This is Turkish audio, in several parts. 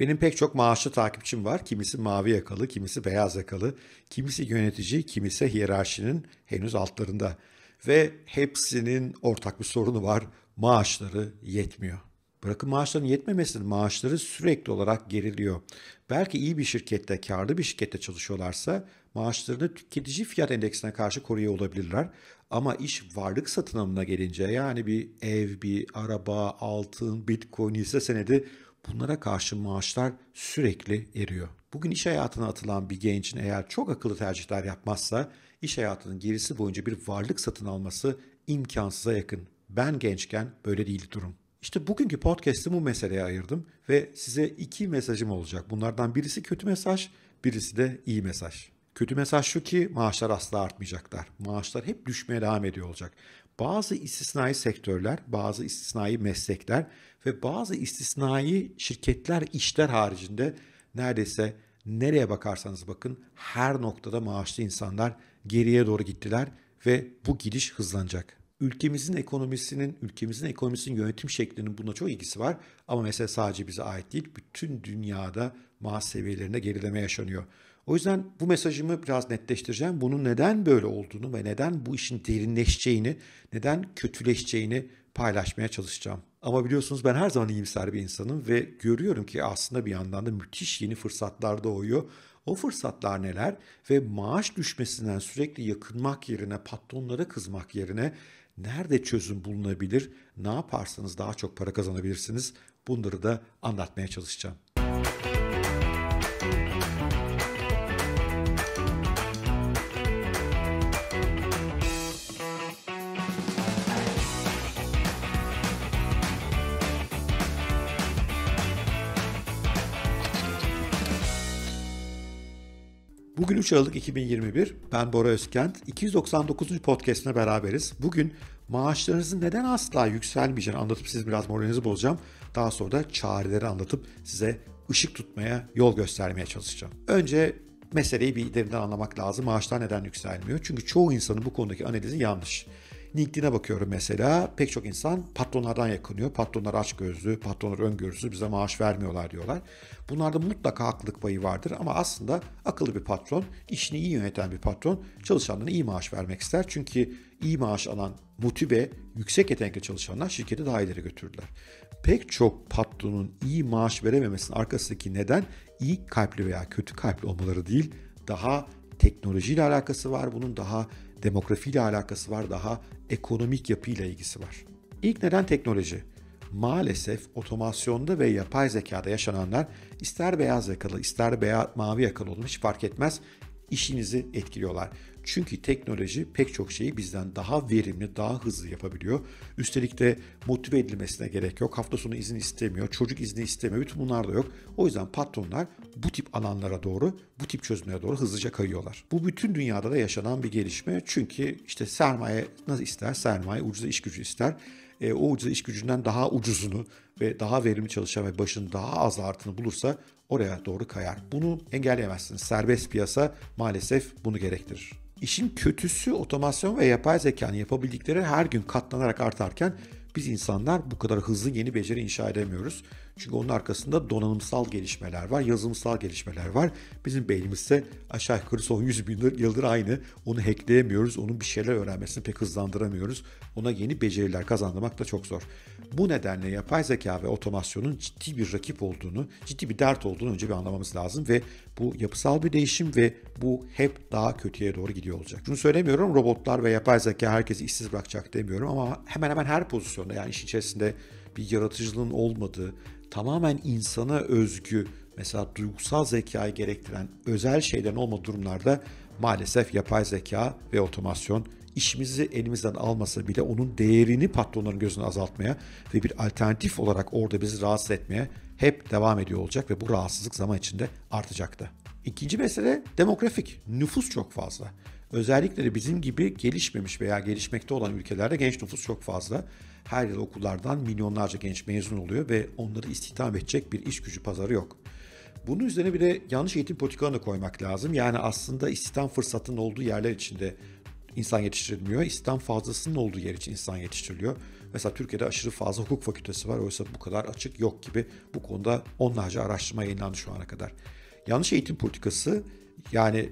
Benim pek çok maaşlı takipçim var. Kimisi mavi yakalı, kimisi beyaz yakalı, kimisi yönetici, kimisi hiyerarşinin henüz altlarında. Ve hepsinin ortak bir sorunu var. Maaşları yetmiyor. Bırakın maaşların yetmemesinin maaşları sürekli olarak geriliyor. Belki iyi bir şirkette, karlı bir şirkette çalışıyorlarsa maaşlarını tüketici fiyat endeksine karşı koruyor olabilirler. Ama iş varlık satın alımına gelince yani bir ev, bir araba, altın, bitcoin, hisse senedi bunlara karşı maaşlar sürekli eriyor. Bugün iş hayatına atılan bir gencin eğer çok akıllı tercihler yapmazsa iş hayatının gerisi boyunca bir varlık satın alması imkansıza yakın. Ben gençken böyle değildi durum. İşte bugünkü podcast'ı bu meseleye ayırdım ve size iki mesajım olacak. Bunlardan birisi kötü mesaj, birisi de iyi mesaj. Kötü mesaj şu ki maaşlar asla artmayacaklar. Maaşlar hep düşmeye devam ediyor olacak. Bazı istisnai sektörler, bazı istisnai meslekler ve bazı istisnai şirketler, işler haricinde neredeyse nereye bakarsanız bakın her noktada maaşlı insanlar geriye doğru gittiler ve bu gidiş hızlanacak ülkemizin ekonomisinin, ülkemizin ekonomisinin yönetim şeklinin buna çok ilgisi var. Ama mesela sadece bize ait değil, bütün dünyada maaş seviyelerinde gerileme yaşanıyor. O yüzden bu mesajımı biraz netleştireceğim. Bunun neden böyle olduğunu ve neden bu işin derinleşeceğini, neden kötüleşeceğini paylaşmaya çalışacağım. Ama biliyorsunuz ben her zaman iyimser bir insanım ve görüyorum ki aslında bir yandan da müthiş yeni fırsatlar doğuyor. O fırsatlar neler ve maaş düşmesinden sürekli yakınmak yerine, patronlara kızmak yerine Nerede çözüm bulunabilir? Ne yaparsanız daha çok para kazanabilirsiniz? Bunları da anlatmaya çalışacağım. Bugün 3 Aralık 2021. Ben Bora Özkent. 299. podcast'ine beraberiz. Bugün maaşlarınızın neden asla yükselmeyeceğini anlatıp siz biraz moralinizi bozacağım. Daha sonra da çareleri anlatıp size ışık tutmaya, yol göstermeye çalışacağım. Önce meseleyi bir derinden anlamak lazım. Maaşlar neden yükselmiyor? Çünkü çoğu insanın bu konudaki analizi yanlış. LinkedIn'e bakıyorum mesela. Pek çok insan patronlardan yakınıyor. Patronlar aç gözlü patronlar öngörüsü bize maaş vermiyorlar diyorlar. Bunlarda mutlaka haklılık payı vardır ama aslında akıllı bir patron, işini iyi yöneten bir patron çalışanlarına iyi maaş vermek ister. Çünkü iyi maaş alan motive, yüksek yetenekli çalışanlar şirketi daha ileri götürdüler. Pek çok patronun iyi maaş verememesinin arkasındaki neden iyi kalpli veya kötü kalpli olmaları değil, daha teknolojiyle alakası var. Bunun daha demografiyle alakası var, daha ekonomik yapıyla ilgisi var. İlk neden teknoloji. Maalesef otomasyonda ve yapay zekada yaşananlar ister beyaz yakalı ister beyaz, mavi yakalı olmuş fark etmez işinizi etkiliyorlar. Çünkü teknoloji pek çok şeyi bizden daha verimli, daha hızlı yapabiliyor. Üstelik de motive edilmesine gerek yok. Hafta sonu izin istemiyor, çocuk izni istemiyor. Bütün bunlar da yok. O yüzden patronlar bu tip alanlara doğru, bu tip çözümlere doğru hızlıca kayıyorlar. Bu bütün dünyada da yaşanan bir gelişme. Çünkü işte sermaye nasıl ister? Sermaye ucuza iş gücü ister. E, o ucuza iş gücünden daha ucuzunu ve daha verimli çalışan ve başın daha az artını bulursa oraya doğru kayar. Bunu engelleyemezsiniz. Serbest piyasa maalesef bunu gerektirir. İşin kötüsü otomasyon ve yapay zekanın yapabildikleri her gün katlanarak artarken biz insanlar bu kadar hızlı yeni beceri inşa edemiyoruz. Çünkü onun arkasında donanımsal gelişmeler var, yazılımsal gelişmeler var. Bizim beynimiz aşağı yukarı son 100 bin yıldır aynı. Onu hackleyemiyoruz, onun bir şeyler öğrenmesini pek hızlandıramıyoruz. Ona yeni beceriler kazandırmak da çok zor. Bu nedenle yapay zeka ve otomasyonun ciddi bir rakip olduğunu, ciddi bir dert olduğunu önce bir anlamamız lazım ve bu yapısal bir değişim ve bu hep daha kötüye doğru gidiyor olacak. Bunu söylemiyorum robotlar ve yapay zeka herkesi işsiz bırakacak demiyorum ama hemen hemen her pozisyonda yani iş içerisinde bir yaratıcılığın olmadığı, tamamen insana özgü mesela duygusal zekayı gerektiren özel şeylerin olma durumlarda maalesef yapay zeka ve otomasyon işimizi elimizden almasa bile onun değerini patronların gözünü azaltmaya ve bir alternatif olarak orada bizi rahatsız etmeye hep devam ediyor olacak ve bu rahatsızlık zaman içinde artacak da. İkinci mesele demografik. Nüfus çok fazla. Özellikle de bizim gibi gelişmemiş veya gelişmekte olan ülkelerde genç nüfus çok fazla. Her yıl okullardan milyonlarca genç mezun oluyor ve onları istihdam edecek bir iş gücü pazarı yok. Bunun üzerine bir de yanlış eğitim politikalarını koymak lazım. Yani aslında istihdam fırsatının olduğu yerler içinde insan yetiştirilmiyor. İstihdam fazlasının olduğu yer için insan yetiştiriliyor. Mesela Türkiye'de aşırı fazla hukuk fakültesi var. Oysa bu kadar açık yok gibi bu konuda onlarca araştırma yayınlandı şu ana kadar. Yanlış eğitim politikası yani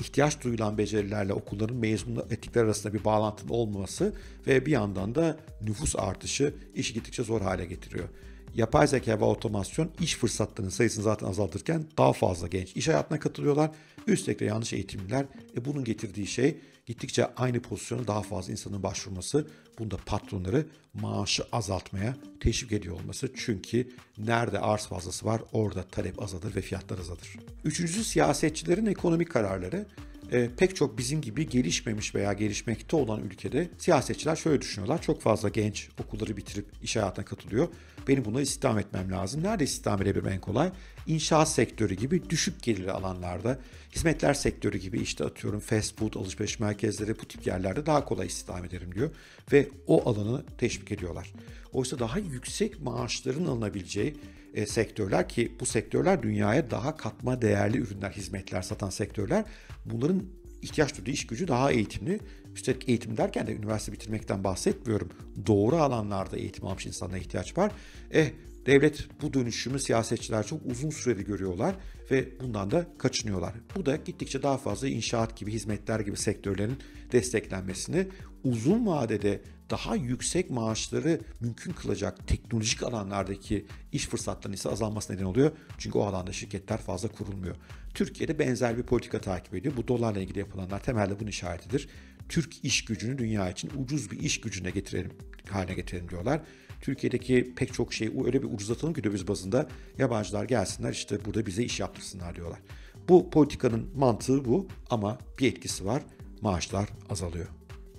ihtiyaç duyulan becerilerle okulların mezun etikler arasında bir bağlantının olmaması ve bir yandan da nüfus artışı işi gittikçe zor hale getiriyor. Yapay zeka ve otomasyon iş fırsatlarının sayısını zaten azaltırken daha fazla genç iş hayatına katılıyorlar. Üstelik de yanlış eğitimler. E bunun getirdiği şey Gittikçe aynı pozisyona daha fazla insanın başvurması bunda patronları maaşı azaltmaya teşvik ediyor olması. Çünkü nerede arz fazlası var orada talep azalır ve fiyatlar azalır. Üçüncüsü siyasetçilerin ekonomik kararları. E, pek çok bizim gibi gelişmemiş veya gelişmekte olan ülkede siyasetçiler şöyle düşünüyorlar. Çok fazla genç okulları bitirip iş hayatına katılıyor. Benim buna istihdam etmem lazım. Nerede istihdam edebilirim en kolay? İnşaat sektörü gibi düşük gelirli alanlarda, hizmetler sektörü gibi işte atıyorum fast food, alışveriş merkezleri bu tip yerlerde daha kolay istihdam ederim diyor. Ve o alanı teşvik ediyorlar. Oysa daha yüksek maaşların alınabileceği e, sektörler ki bu sektörler dünyaya daha katma değerli ürünler, hizmetler satan sektörler. Bunların ihtiyaç duyduğu iş gücü daha eğitimli. Üstelik eğitim derken de üniversite bitirmekten bahsetmiyorum. Doğru alanlarda eğitim almış insanlara ihtiyaç var. Eh devlet bu dönüşümü siyasetçiler çok uzun süreli görüyorlar ve bundan da kaçınıyorlar. Bu da gittikçe daha fazla inşaat gibi, hizmetler gibi sektörlerin desteklenmesini, uzun vadede daha yüksek maaşları mümkün kılacak teknolojik alanlardaki iş fırsatlarının ise azalması neden oluyor. Çünkü o alanda şirketler fazla kurulmuyor. Türkiye'de benzer bir politika takip ediyor. Bu dolarla ilgili yapılanlar temelde bunun işaretidir. Türk iş gücünü dünya için ucuz bir iş gücüne getirelim haline getirelim diyorlar. Türkiye'deki pek çok şeyi öyle bir ucuzlatalım ki döviz bazında yabancılar gelsinler işte burada bize iş yaptırsınlar diyorlar. Bu politikanın mantığı bu ama bir etkisi var. Maaşlar azalıyor.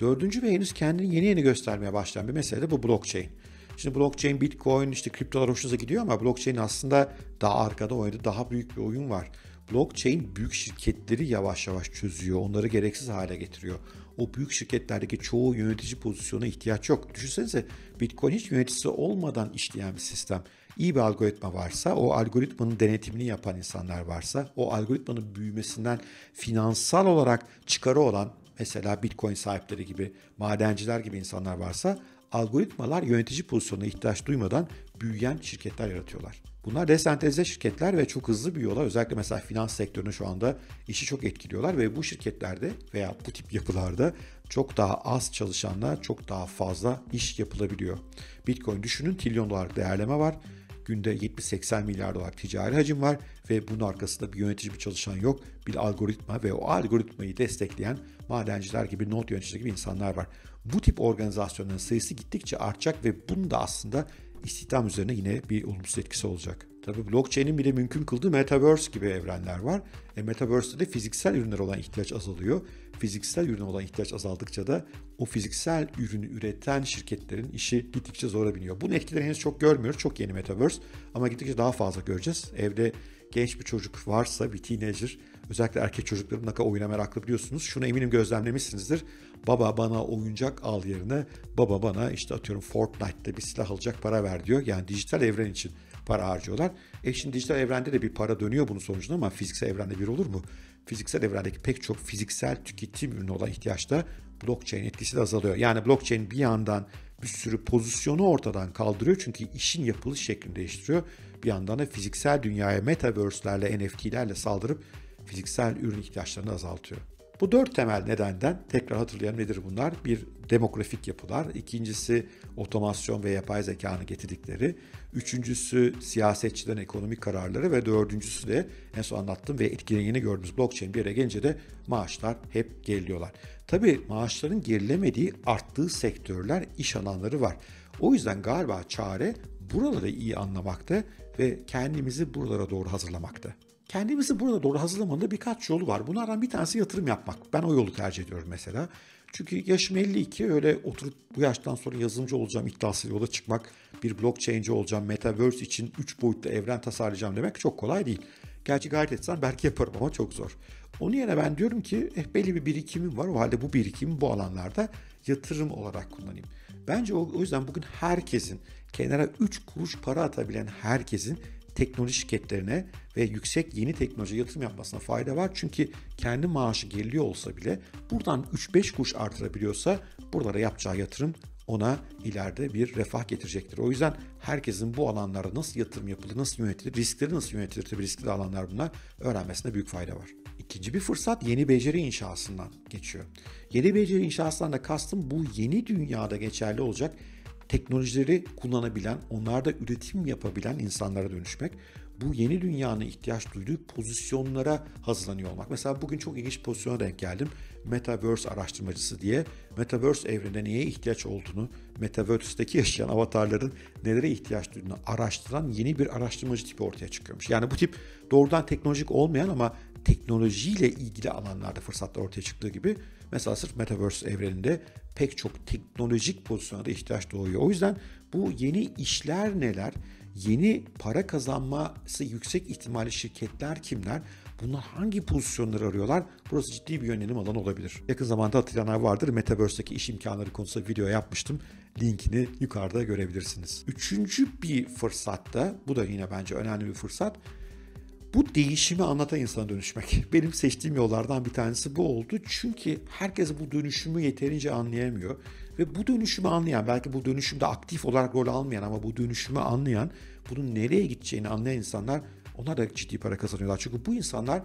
Dördüncü ve henüz kendini yeni yeni göstermeye başlayan bir mesele de bu blockchain. Şimdi blockchain, bitcoin, işte kriptolar hoşunuza gidiyor ama blockchain aslında daha arkada oynadı. Daha büyük bir oyun var. Blockchain büyük şirketleri yavaş yavaş çözüyor. Onları gereksiz hale getiriyor. O büyük şirketlerdeki çoğu yönetici pozisyona ihtiyaç yok. Düşünsenize Bitcoin hiç yöneticisi olmadan işleyen bir sistem. İyi bir algoritma varsa, o algoritmanın denetimini yapan insanlar varsa, o algoritmanın büyümesinden finansal olarak çıkarı olan mesela Bitcoin sahipleri gibi, madenciler gibi insanlar varsa algoritmalar yönetici pozisyonuna ihtiyaç duymadan büyüyen şirketler yaratıyorlar. Bunlar desentralize şirketler ve çok hızlı büyüyorlar. Özellikle mesela finans sektörünü şu anda işi çok etkiliyorlar ve bu şirketlerde veya bu tip yapılarda çok daha az çalışanla çok daha fazla iş yapılabiliyor. Bitcoin düşünün trilyon dolar değerleme var Günde 70-80 milyar dolar ticari hacim var ve bunun arkasında bir yönetici bir çalışan yok. Bir algoritma ve o algoritmayı destekleyen madenciler gibi, not yöneticileri gibi insanlar var. Bu tip organizasyonların sayısı gittikçe artacak ve bunun da aslında istihdam üzerine yine bir olumsuz etkisi olacak. Tabii blockchain'in bile mümkün kıldığı metaverse gibi evrenler var. E, metaverse'de de fiziksel ürünler olan ihtiyaç azalıyor. Fiziksel ürüne olan ihtiyaç azaldıkça da o fiziksel ürünü üreten şirketlerin işi gittikçe zora biniyor. Bunun etkileri henüz çok görmüyoruz. Çok yeni metaverse ama gittikçe daha fazla göreceğiz. Evde genç bir çocuk varsa bir teenager özellikle erkek çocukların ne kadar oyuna meraklı biliyorsunuz. Şunu eminim gözlemlemişsinizdir. Baba bana oyuncak al yerine baba bana işte atıyorum Fortnite'da bir silah alacak para ver diyor. Yani dijital evren için para harcıyorlar. E şimdi dijital evrende de bir para dönüyor bunun sonucunda ama fiziksel evrende bir olur mu? Fiziksel evrendeki pek çok fiziksel tüketim ürünü olan ihtiyaçta blockchain etkisi de azalıyor. Yani blockchain bir yandan bir sürü pozisyonu ortadan kaldırıyor çünkü işin yapılış şeklini değiştiriyor. Bir yandan da fiziksel dünyaya metaverse'lerle, NFT'lerle saldırıp fiziksel ürün ihtiyaçlarını azaltıyor. Bu dört temel nedenden tekrar hatırlayalım nedir bunlar? Bir demografik yapılar, ikincisi otomasyon ve yapay zekanı getirdikleri, üçüncüsü siyasetçilerin ekonomik kararları ve dördüncüsü de en son anlattım ve etkileyeni gördüğümüz blockchain bir yere gelince de maaşlar hep geriliyorlar. Tabii maaşların gerilemediği, arttığı sektörler, iş alanları var. O yüzden galiba çare buraları iyi anlamakta ve kendimizi buralara doğru hazırlamakta. Kendimizi burada doğru hazırlamanın da birkaç yolu var. Bunlardan bir tanesi yatırım yapmak. Ben o yolu tercih ediyorum mesela. Çünkü yaşım 52 öyle oturup bu yaştan sonra yazılımcı olacağım iddiası yola çıkmak, bir blockchain'ci olacağım, metaverse için 3 boyutlu evren tasarlayacağım demek çok kolay değil. Gerçi gayret etsen belki yaparım ama çok zor. Onun yerine ben diyorum ki eh, belli bir birikimim var. O halde bu birikimi bu alanlarda yatırım olarak kullanayım. Bence o, o yüzden bugün herkesin kenara 3 kuruş para atabilen herkesin teknoloji şirketlerine ve yüksek yeni teknoloji yatırım yapmasına fayda var. Çünkü kendi maaşı geriliyor olsa bile buradan 3-5 kuruş artırabiliyorsa buralara yapacağı yatırım ona ileride bir refah getirecektir. O yüzden herkesin bu alanlara nasıl yatırım yapılır, nasıl yönetilir, riskleri nasıl yönetilir, tabii riskli alanlar bunlar öğrenmesinde büyük fayda var. İkinci bir fırsat yeni beceri inşasından geçiyor. Yeni beceri inşasından da kastım bu yeni dünyada geçerli olacak teknolojileri kullanabilen, onlarda üretim yapabilen insanlara dönüşmek, bu yeni dünyanın ihtiyaç duyduğu pozisyonlara hazırlanıyor olmak. Mesela bugün çok ilginç pozisyona denk geldim. Metaverse araştırmacısı diye. Metaverse evrene neye ihtiyaç olduğunu, Metaverse'deki yaşayan avatarların nelere ihtiyaç duyduğunu araştıran yeni bir araştırmacı tipi ortaya çıkıyormuş. Yani bu tip doğrudan teknolojik olmayan ama teknolojiyle ilgili alanlarda fırsatlar ortaya çıktığı gibi Mesela sırf Metaverse evreninde pek çok teknolojik pozisyona da ihtiyaç doğuyor. O yüzden bu yeni işler neler? Yeni para kazanması yüksek ihtimali şirketler kimler? Bunlar hangi pozisyonları arıyorlar? Burası ciddi bir yönelim alanı olabilir. Yakın zamanda hatırlayanlar vardır. Metaverse'deki iş imkanları konusunda video yapmıştım. Linkini yukarıda görebilirsiniz. Üçüncü bir fırsatta, bu da yine bence önemli bir fırsat bu değişimi anlatan insana dönüşmek. Benim seçtiğim yollardan bir tanesi bu oldu. Çünkü herkes bu dönüşümü yeterince anlayamıyor. Ve bu dönüşümü anlayan, belki bu dönüşümde aktif olarak rol almayan ama bu dönüşümü anlayan, bunun nereye gideceğini anlayan insanlar onlar da ciddi para kazanıyorlar. Çünkü bu insanlar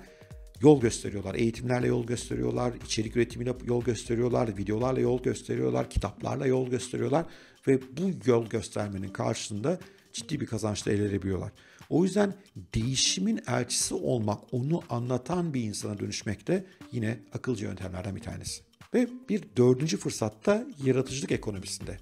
yol gösteriyorlar. Eğitimlerle yol gösteriyorlar, içerik üretimiyle yol gösteriyorlar, videolarla yol gösteriyorlar, kitaplarla yol gösteriyorlar ve bu yol göstermenin karşısında ciddi bir kazançla elde edebiliyorlar. O yüzden değişimin elçisi olmak, onu anlatan bir insana dönüşmek de yine akılcı yöntemlerden bir tanesi. Ve bir dördüncü fırsatta yaratıcılık ekonomisinde.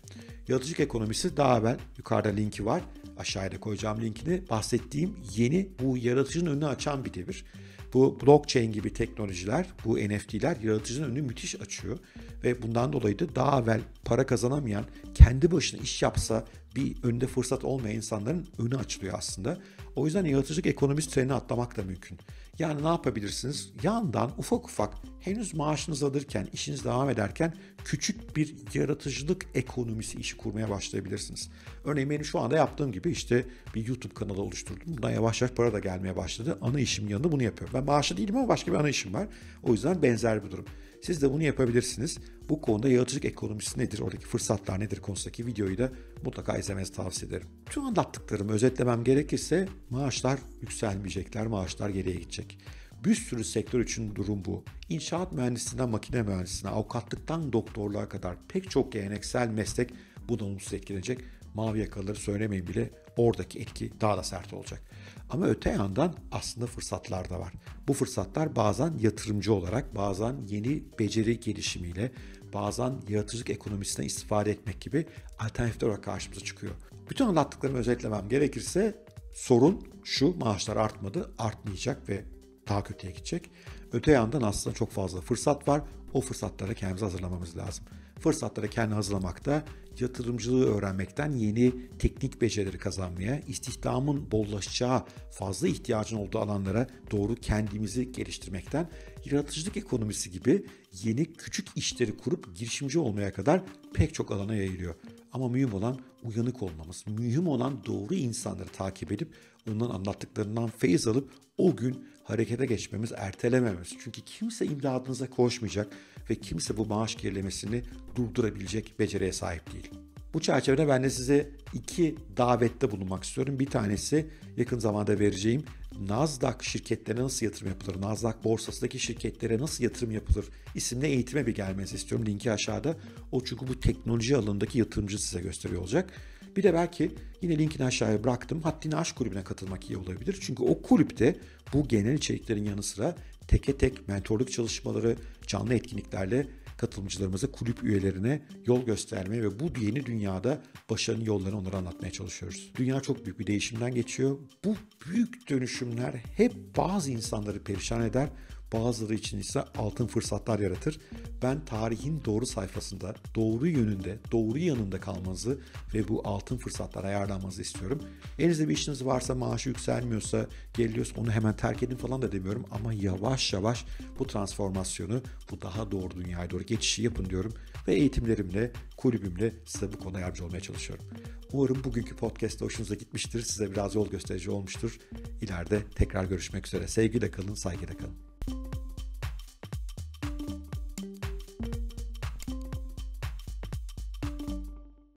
Yaratıcılık ekonomisi daha evvel yukarıda linki var. aşağıya Aşağıda koyacağım linkini. Bahsettiğim yeni bu yaratıcının önünü açan bir devir. Bu blockchain gibi teknolojiler, bu NFT'ler yaratıcının önünü müthiş açıyor. Ve bundan dolayı da daha evvel para kazanamayan, kendi başına iş yapsa bir önde fırsat olmayan insanların önü açılıyor aslında. O yüzden yaratıcılık ekonomist trenine atlamak da mümkün. Yani ne yapabilirsiniz? Yandan ufak ufak henüz maaşınız alırken, işiniz devam ederken küçük bir yaratıcılık ekonomisi işi kurmaya başlayabilirsiniz. Örneğin benim şu anda yaptığım gibi işte bir YouTube kanalı oluşturdum. Bundan yavaş yavaş para da gelmeye başladı. Ana işim yanında bunu yapıyorum. Ben maaşlı değilim ama başka bir ana işim var. O yüzden benzer bir durum. Siz de bunu yapabilirsiniz. Bu konuda yaratıcılık ekonomisi nedir, oradaki fırsatlar nedir konusundaki videoyu da mutlaka izlemenizi tavsiye ederim. Tüm anlattıklarımı özetlemem gerekirse maaşlar yükselmeyecekler, maaşlar geriye gidecek. Bir sürü sektör için durum bu. İnşaat mühendisinden makine mühendisine, avukatlıktan doktorluğa kadar pek çok geleneksel meslek bundan olumsuz etkilenecek. Mavi yakaları söylemeyin bile oradaki etki daha da sert olacak. Ama öte yandan aslında fırsatlar da var. Bu fırsatlar bazen yatırımcı olarak, bazen yeni beceri gelişimiyle, bazen yaratıcılık ekonomisinden istifade etmek gibi alternatifler olarak karşımıza çıkıyor. Bütün anlattıklarımı özetlemem gerekirse sorun şu maaşlar artmadı, artmayacak ve daha kötüye gidecek. Öte yandan aslında çok fazla fırsat var. O fırsatlara kendimizi hazırlamamız lazım fırsatlara kendini hazırlamakta, yatırımcılığı öğrenmekten yeni teknik becerileri kazanmaya, istihdamın bollaşacağı, fazla ihtiyacın olduğu alanlara doğru kendimizi geliştirmekten, yaratıcılık ekonomisi gibi yeni küçük işleri kurup girişimci olmaya kadar pek çok alana yayılıyor. Ama mühim olan uyanık olmamız, mühim olan doğru insanları takip edip onların anlattıklarından feyiz alıp o gün harekete geçmemiz, ertelememiz. Çünkü kimse imdadınıza koşmayacak ve kimse bu maaş gerilemesini durdurabilecek beceriye sahip değil. Bu çerçevede ben de size iki davette bulunmak istiyorum. Bir tanesi yakın zamanda vereceğim Nasdaq şirketlerine nasıl yatırım yapılır, Nasdaq borsasındaki şirketlere nasıl yatırım yapılır isimli eğitime bir gelmenizi istiyorum. Linki aşağıda. O çünkü bu teknoloji alanındaki yatırımcı size gösteriyor olacak. Bir de belki yine linkini aşağıya bıraktım. Haddini Aşk kulübüne katılmak iyi olabilir. Çünkü o kulüpte bu genel içeriklerin yanı sıra teke tek mentorluk çalışmaları, canlı etkinliklerle katılımcılarımıza, kulüp üyelerine yol göstermeye ve bu yeni dünyada başarının yollarını onlara anlatmaya çalışıyoruz. Dünya çok büyük bir değişimden geçiyor. Bu büyük dönüşümler hep bazı insanları perişan eder bazıları için ise altın fırsatlar yaratır. Ben tarihin doğru sayfasında, doğru yönünde, doğru yanında kalmanızı ve bu altın fırsatlara ayarlanmanızı istiyorum. Elinizde bir işiniz varsa, maaşı yükselmiyorsa, geliyoruz onu hemen terk edin falan da demiyorum ama yavaş yavaş bu transformasyonu, bu daha doğru dünyaya doğru geçişi yapın diyorum ve eğitimlerimle, kulübümle size bu konuda yardımcı olmaya çalışıyorum. Umarım bugünkü podcast hoşunuza gitmiştir, size biraz yol gösterici olmuştur. İleride tekrar görüşmek üzere. Sevgiyle kalın, saygıyla kalın.